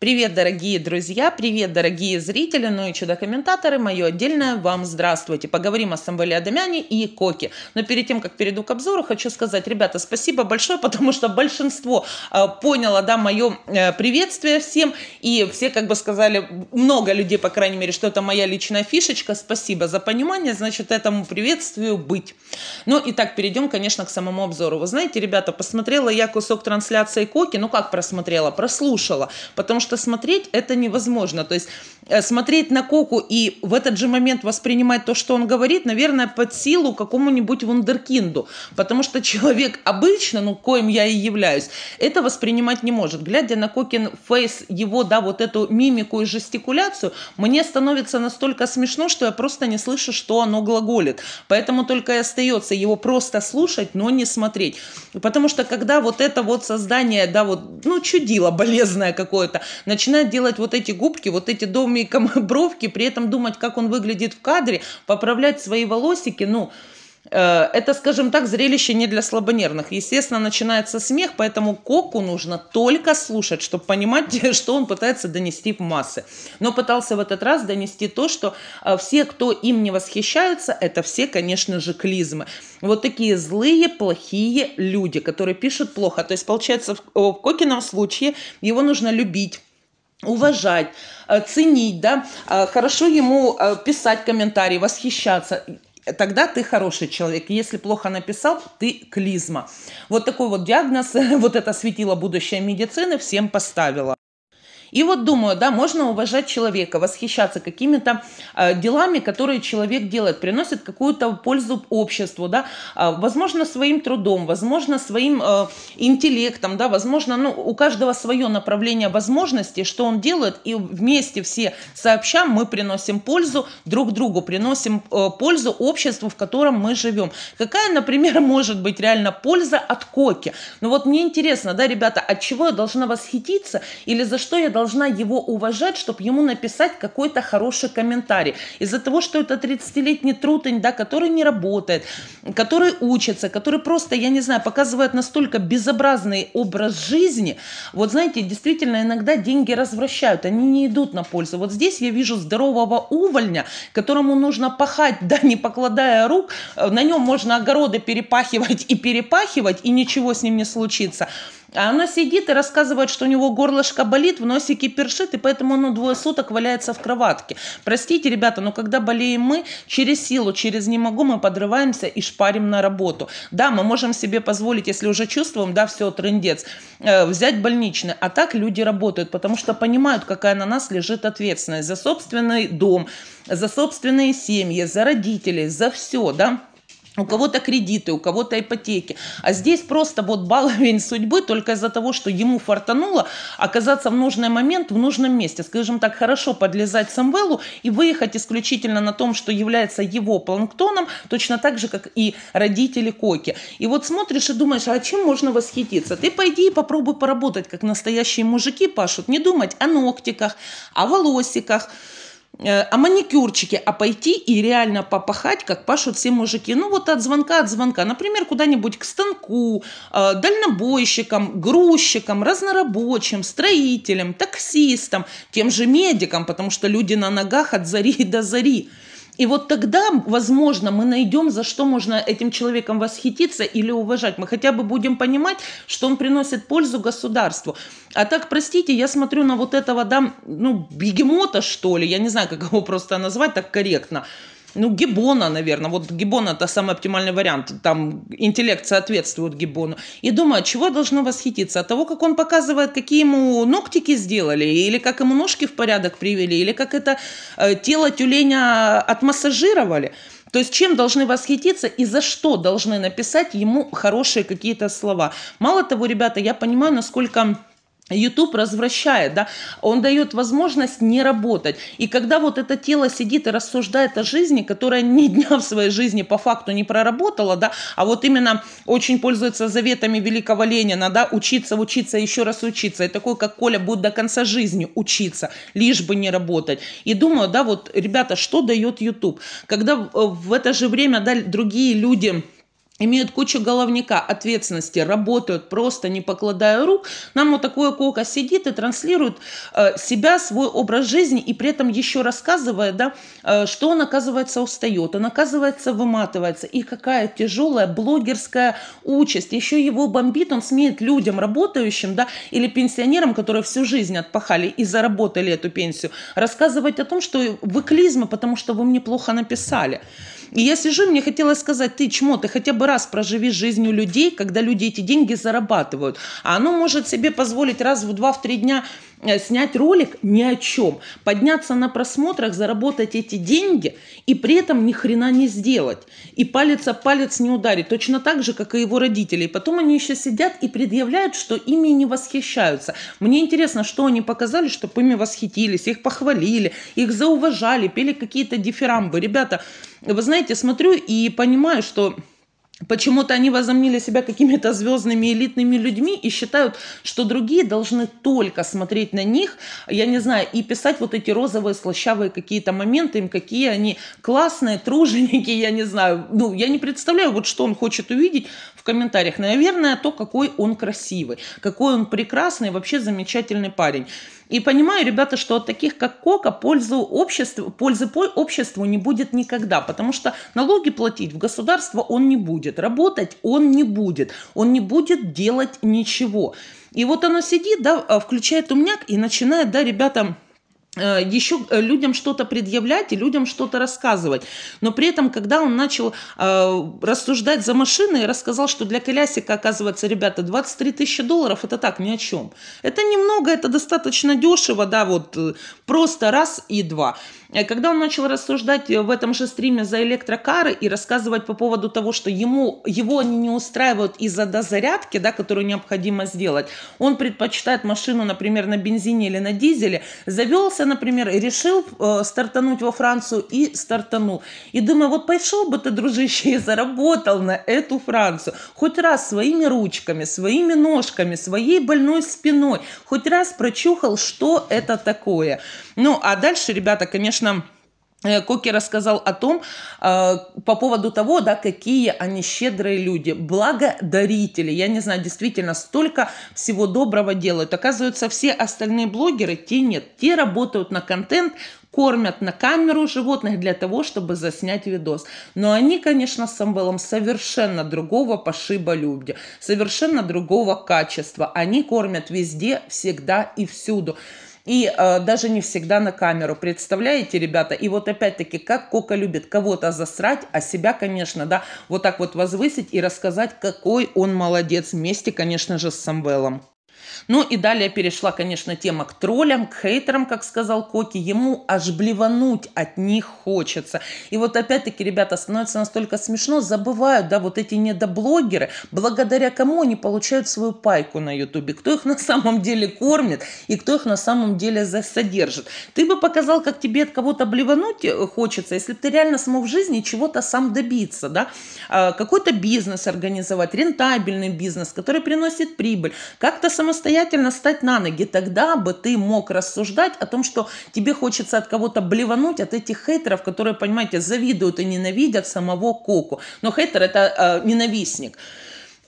Привет, дорогие друзья, привет, дорогие зрители, ну и чудо-комментаторы, мое отдельное вам здравствуйте. Поговорим о Самвеле Адамяне и Коке. Но перед тем, как перейду к обзору, хочу сказать, ребята, спасибо большое, потому что большинство э, поняло, да, мое э, приветствие всем, и все как бы сказали, много людей, по крайней мере, что это моя личная фишечка, спасибо за понимание, значит, этому приветствию быть. Ну и так, перейдем, конечно, к самому обзору. Вы знаете, ребята, посмотрела я кусок трансляции Коки, ну как просмотрела, прослушала, потому что что смотреть это невозможно. То есть э, смотреть на Коку и в этот же момент воспринимать то, что он говорит, наверное, под силу какому-нибудь вундеркинду. Потому что человек обычно, ну, коим я и являюсь, это воспринимать не может. Глядя на Кокин фейс, его, да, вот эту мимику и жестикуляцию, мне становится настолько смешно, что я просто не слышу, что оно глаголит. Поэтому только и остается его просто слушать, но не смотреть. Потому что когда вот это вот создание, да, вот, ну, чудило болезненное какое-то, начинает делать вот эти губки, вот эти домиком бровки, при этом думать, как он выглядит в кадре, поправлять свои волосики, ну, э, это, скажем так, зрелище не для слабонервных. Естественно, начинается смех, поэтому Коку нужно только слушать, чтобы понимать, что он пытается донести в массы. Но пытался в этот раз донести то, что э, все, кто им не восхищаются, это все, конечно же, клизмы. Вот такие злые, плохие люди, которые пишут плохо. То есть, получается, в Кокином случае его нужно любить, уважать, э, ценить, да, э, хорошо ему э, писать комментарии, восхищаться. Тогда ты хороший человек. Если плохо написал, ты клизма. Вот такой вот диагноз, вот это светило будущее медицины всем поставила. И вот думаю, да, можно уважать человека, восхищаться какими-то э, делами, которые человек делает, приносит какую-то пользу обществу, да, э, возможно, своим трудом, возможно, своим э, интеллектом, да, возможно, ну, у каждого свое направление возможностей, что он делает, и вместе все сообща мы приносим пользу друг другу, приносим э, пользу обществу, в котором мы живем. Какая, например, может быть реально польза от коки? Ну вот мне интересно, да, ребята, от чего я должна восхититься или за что я должна должна его уважать, чтобы ему написать какой-то хороший комментарий. Из-за того, что это 30-летний трутень, да, который не работает, который учится, который просто, я не знаю, показывает настолько безобразный образ жизни, вот знаете, действительно иногда деньги развращают, они не идут на пользу. Вот здесь я вижу здорового увольня, которому нужно пахать, да, не покладая рук, э, на нем можно огороды перепахивать и перепахивать, и ничего с ним не случится. А она сидит и рассказывает, что у него горлышко болит, в носике першит, и поэтому он ну, двое суток валяется в кроватке. Простите, ребята, но когда болеем мы, через силу, через не могу, мы подрываемся и шпарим на работу. Да, мы можем себе позволить, если уже чувствуем, да, все, трындец, э, взять больничный. А так люди работают, потому что понимают, какая на нас лежит ответственность за собственный дом, за собственные семьи, за родителей, за все, да у кого-то кредиты, у кого-то ипотеки. А здесь просто вот баловень судьбы только из-за того, что ему фартануло оказаться в нужный момент, в нужном месте. Скажем так, хорошо подлезать Самвелу и выехать исключительно на том, что является его планктоном, точно так же, как и родители Коки. И вот смотришь и думаешь, а чем можно восхититься? Ты пойди и попробуй поработать, как настоящие мужики пашут, не думать о ногтиках, о волосиках, Э, а маникюрчики, а пойти и реально попахать, как пашут все мужики. Ну вот от звонка от звонка. Например, куда-нибудь к станку, э, дальнобойщикам, грузчикам, разнорабочим, строителям, таксистам, тем же медикам, потому что люди на ногах от зари до зари. И вот тогда, возможно, мы найдем, за что можно этим человеком восхититься или уважать. Мы хотя бы будем понимать, что он приносит пользу государству. А так, простите, я смотрю на вот этого, да, ну, бегемота, что ли, я не знаю, как его просто назвать так корректно – ну, гибона, наверное. Вот гибона – это самый оптимальный вариант. Там интеллект соответствует гибону. И думаю, от чего должно восхититься? От того, как он показывает, какие ему ногтики сделали, или как ему ножки в порядок привели, или как это э, тело тюленя отмассажировали. То есть чем должны восхититься и за что должны написать ему хорошие какие-то слова. Мало того, ребята, я понимаю, насколько YouTube развращает, да, он дает возможность не работать. И когда вот это тело сидит и рассуждает о жизни, которая ни дня в своей жизни по факту не проработала, да, а вот именно очень пользуется заветами великого Ленина, да, учиться, учиться, еще раз учиться. И такой, как Коля, будет до конца жизни учиться, лишь бы не работать. И думаю, да, вот, ребята, что дает YouTube? Когда в это же время, да, другие люди... Люди имеют кучу головника, ответственности, работают просто не покладая рук, нам вот такое кока сидит и транслирует э, себя, свой образ жизни, и при этом еще рассказывая, да, э, что он, оказывается, устает, он, оказывается, выматывается, и какая тяжелая блогерская участь. Еще его бомбит, он смеет людям, работающим, да, или пенсионерам, которые всю жизнь отпахали и заработали эту пенсию, рассказывать о том, что вы клизмы, потому что вы мне плохо написали. И я сижу, мне хотелось сказать, ты чмо, ты хотя бы раз проживи жизнь у людей, когда люди эти деньги зарабатывают. А оно может себе позволить раз в два, в три дня Э, снять ролик ни о чем, подняться на просмотрах, заработать эти деньги и при этом ни хрена не сделать. И палец о палец не ударить. Точно так же, как и его родители. И потом они еще сидят и предъявляют, что ими не восхищаются. Мне интересно, что они показали, чтобы ими восхитились, их похвалили, их зауважали, пели какие-то дифирамбы. Ребята, вы знаете, смотрю и понимаю, что Почему-то они возомнили себя какими-то звездными элитными людьми и считают, что другие должны только смотреть на них, я не знаю, и писать вот эти розовые, слащавые какие-то моменты, им какие они классные, труженики, я не знаю. Ну, я не представляю, вот что он хочет увидеть в комментариях. Наверное, то, какой он красивый, какой он прекрасный, вообще замечательный парень. И понимаю, ребята, что от таких, как Кока, пользу обществу, пользы по обществу не будет никогда, потому что налоги платить в государство он не будет, работать он не будет, он не будет делать ничего. И вот она сидит, да, а, включает умняк и начинает, да, ребята, Э, еще э, людям что-то предъявлять и людям что-то рассказывать. Но при этом, когда он начал э, рассуждать за машины и рассказал, что для колясика, оказывается, ребята, 23 тысячи долларов, это так, ни о чем. Это немного, это достаточно дешево, да, вот э, просто раз и два. Когда он начал рассуждать в этом же стриме за электрокары и рассказывать по поводу того, что ему, его они не устраивают из-за дозарядки, да, которую необходимо сделать, он предпочитает машину, например, на бензине или на дизеле, завелся например, решил э, стартануть во Францию и стартанул. И думаю, вот пошел бы ты, дружище, и заработал на эту Францию. Хоть раз своими ручками, своими ножками, своей больной спиной. Хоть раз прочухал, что это такое. Ну, а дальше, ребята, конечно... Конечно, Э, Коки рассказал о том, э, по поводу того, да, какие они щедрые люди, благодарители. Я не знаю, действительно, столько всего доброго делают. Оказывается, все остальные блогеры, те нет. Те работают на контент, кормят на камеру животных для того, чтобы заснять видос. Но они, конечно, с Самвелом совершенно другого пошиба люди, совершенно другого качества. Они кормят везде, всегда и всюду. И э, даже не всегда на камеру. Представляете, ребята? И вот опять-таки, как Кока любит кого-то засрать, а себя, конечно, да, вот так вот возвысить и рассказать, какой он молодец. Вместе, конечно же, с Самвелом. Ну и далее перешла, конечно, тема к троллям, к хейтерам, как сказал Коки. Ему аж блевануть от них хочется. И вот опять-таки, ребята, становится настолько смешно, забывают, да, вот эти недоблогеры, благодаря кому они получают свою пайку на Ютубе, кто их на самом деле кормит и кто их на самом деле содержит. Ты бы показал, как тебе от кого-то блевануть э, хочется, если бы ты реально смог в жизни чего-то сам добиться, да, а, какой-то бизнес организовать, рентабельный бизнес, который приносит прибыль, как-то сам самостоятельно стать на ноги. Тогда бы ты мог рассуждать о том, что тебе хочется от кого-то блевануть, от этих хейтеров, которые, понимаете, завидуют и ненавидят самого Коку. Но хейтер – это э, ненавистник.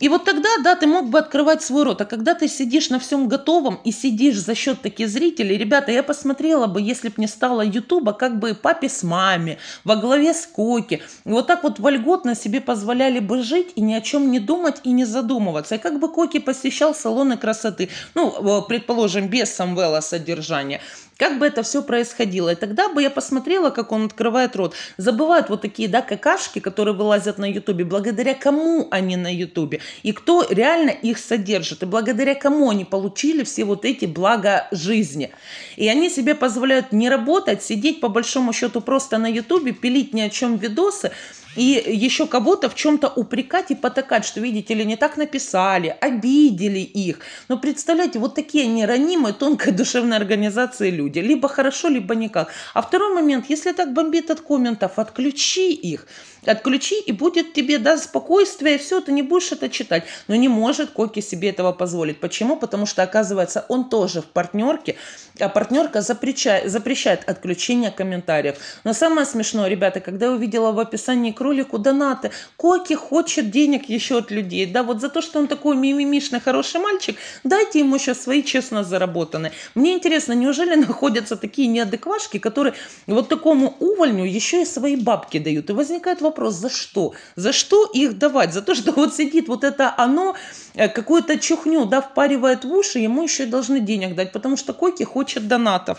И вот тогда, да, ты мог бы открывать свой рот, а когда ты сидишь на всем готовом и сидишь за счет таких зрителей, ребята, я посмотрела бы, если бы не стало Ютуба, как бы папе с маме, во главе скоки, Коки. Вот так вот вольготно себе позволяли бы жить и ни о чем не думать и не задумываться. И как бы Коки посещал салоны красоты, ну, э, предположим, без Самвела содержания, как бы это все происходило. И тогда бы я посмотрела, как он открывает рот. Забывают вот такие, да, какашки, которые вылазят на Ютубе, благодаря кому они на Ютубе и кто реально их содержит, и благодаря кому они получили все вот эти блага жизни. И они себе позволяют не работать, сидеть по большому счету просто на ютубе, пилить ни о чем видосы, и еще кого-то в чем-то упрекать и потакать, что, видите ли, не так написали, обидели их. Но представляете, вот такие неранимые, тонкой душевной организации люди. Либо хорошо, либо никак. А второй момент, если так бомбит от комментов, отключи их. Отключи, и будет тебе, да, спокойствие, и все, ты не будешь это читать. Но не может Коки себе этого позволить. Почему? Потому что, оказывается, он тоже в партнерке, а партнерка запрещает, запрещает отключение комментариев. Но самое смешное, ребята, когда я увидела в описании кролику донаты. Коки хочет денег еще от людей. Да, вот за то, что он такой мимимишный, хороший мальчик, дайте ему еще свои честно заработанные. Мне интересно, неужели находятся такие неадеквашки, которые вот такому увольню еще и свои бабки дают? И возникает вопрос, за что? За что их давать? За то, что вот сидит вот это оно, э, какую-то чухню, да, впаривает в уши, ему еще и должны денег дать, потому что Коки хочет донатов.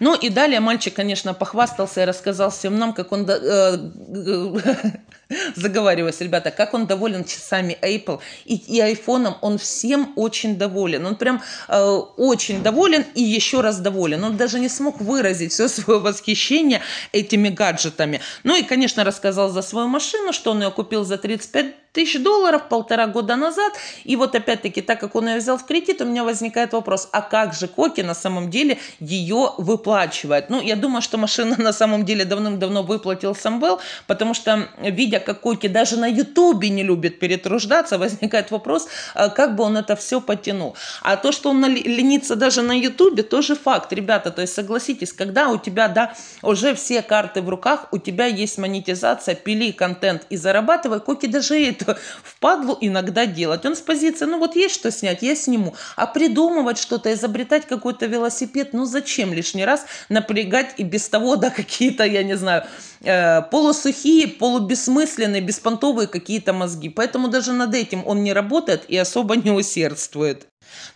Ну и далее мальчик, конечно, похвастался и рассказал всем нам, как он э, заговариваюсь, ребята, как он доволен часами Apple и, и айфоном, он всем очень доволен, он прям э, очень доволен и еще раз доволен, он даже не смог выразить все свое восхищение этими гаджетами. Ну и, конечно, рассказал за свою машину, что он ее купил за 35 тысяч долларов полтора года назад, и вот опять-таки, так как он ее взял в кредит, у меня возникает вопрос, а как же Коки на самом деле ее выплачивает? Ну, я думаю, что машина на самом деле давным-давно выплатил сам был, потому что, видя как Кококи даже на Ютубе не любит перетруждаться, возникает вопрос, а, как бы он это все потянул. А то, что он ленится даже на Ютубе, тоже факт, ребята. То есть согласитесь, когда у тебя, да, уже все карты в руках, у тебя есть монетизация, пили контент и зарабатывай, Коки даже это впадлу иногда делать. Он с позиции, ну вот есть что снять, я сниму. А придумывать что-то, изобретать какой-то велосипед, ну зачем лишний раз напрягать и без того, да, какие-то, я не знаю, э, полусухие, полубессмысленные бессмысленные, беспонтовые какие-то мозги. Поэтому даже над этим он не работает и особо не усердствует.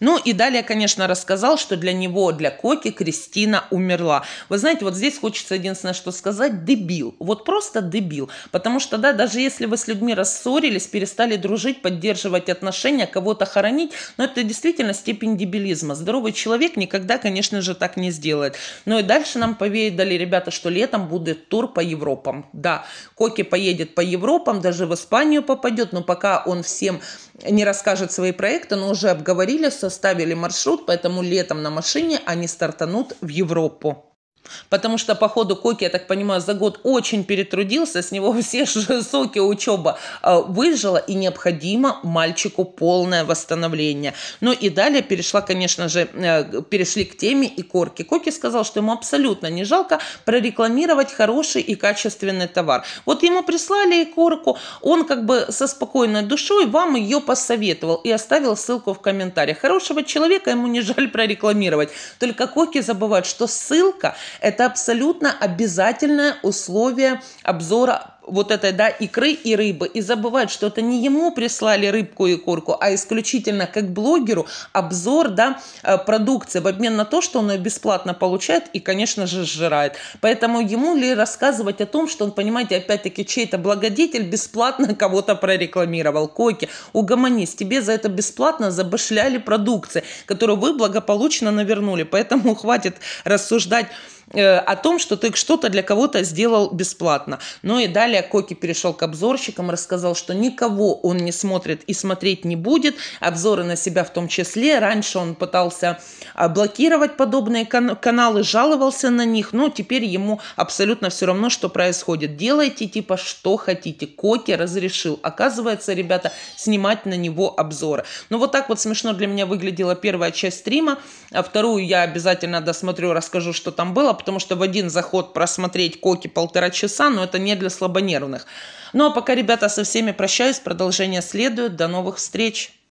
Ну и далее, конечно, рассказал, что для него, для Коки, Кристина умерла. Вы знаете, вот здесь хочется единственное, что сказать, дебил. Вот просто дебил. Потому что, да, даже если вы с людьми рассорились, перестали дружить, поддерживать отношения, кого-то хоронить, но ну, это действительно степень дебилизма. Здоровый человек никогда, конечно же, так не сделает. Ну и дальше нам поведали ребята, что летом будет тур по Европам. Да, Коки поедет по Европам, даже в Испанию попадет, но пока он всем не расскажет свои проекты, но уже обговорили решили, составили маршрут, поэтому летом на машине они стартанут в Европу. Потому что по ходу Коки, я так понимаю, за год очень перетрудился, с него все соки учеба а, выжила, и необходимо мальчику полное восстановление. Ну и далее перешла, конечно же, э, перешли к теме и корки. Коки сказал, что ему абсолютно не жалко прорекламировать хороший и качественный товар. Вот ему прислали и корку, он как бы со спокойной душой вам ее посоветовал и оставил ссылку в комментариях. Хорошего человека ему не жаль прорекламировать. Только Коки забывает, что ссылка – это абсолютно обязательное условие обзора вот этой, да, икры и рыбы. И забывать, что это не ему прислали рыбку и курку а исключительно как блогеру обзор, да, э, продукции в обмен на то, что он ее бесплатно получает и, конечно же, сжирает. Поэтому ему ли рассказывать о том, что он, понимаете, опять-таки чей-то благодетель бесплатно кого-то прорекламировал. Коки, угомонись, тебе за это бесплатно забашляли продукции, которую вы благополучно навернули. Поэтому хватит рассуждать Э, о том, что ты что-то для кого-то сделал бесплатно. Ну и далее Коки перешел к обзорщикам, рассказал, что никого он не смотрит и смотреть не будет, обзоры на себя в том числе. Раньше он пытался а, блокировать подобные каналы, жаловался на них, но теперь ему абсолютно все равно, что происходит. Делайте типа что хотите. Коки разрешил. Оказывается, ребята, снимать на него обзоры. Ну вот так вот смешно для меня выглядела первая часть стрима. А вторую я обязательно досмотрю, расскажу, что там было потому что в один заход просмотреть коки полтора часа, но это не для слабонервных. Ну а пока, ребята, со всеми прощаюсь, продолжение следует. До новых встреч!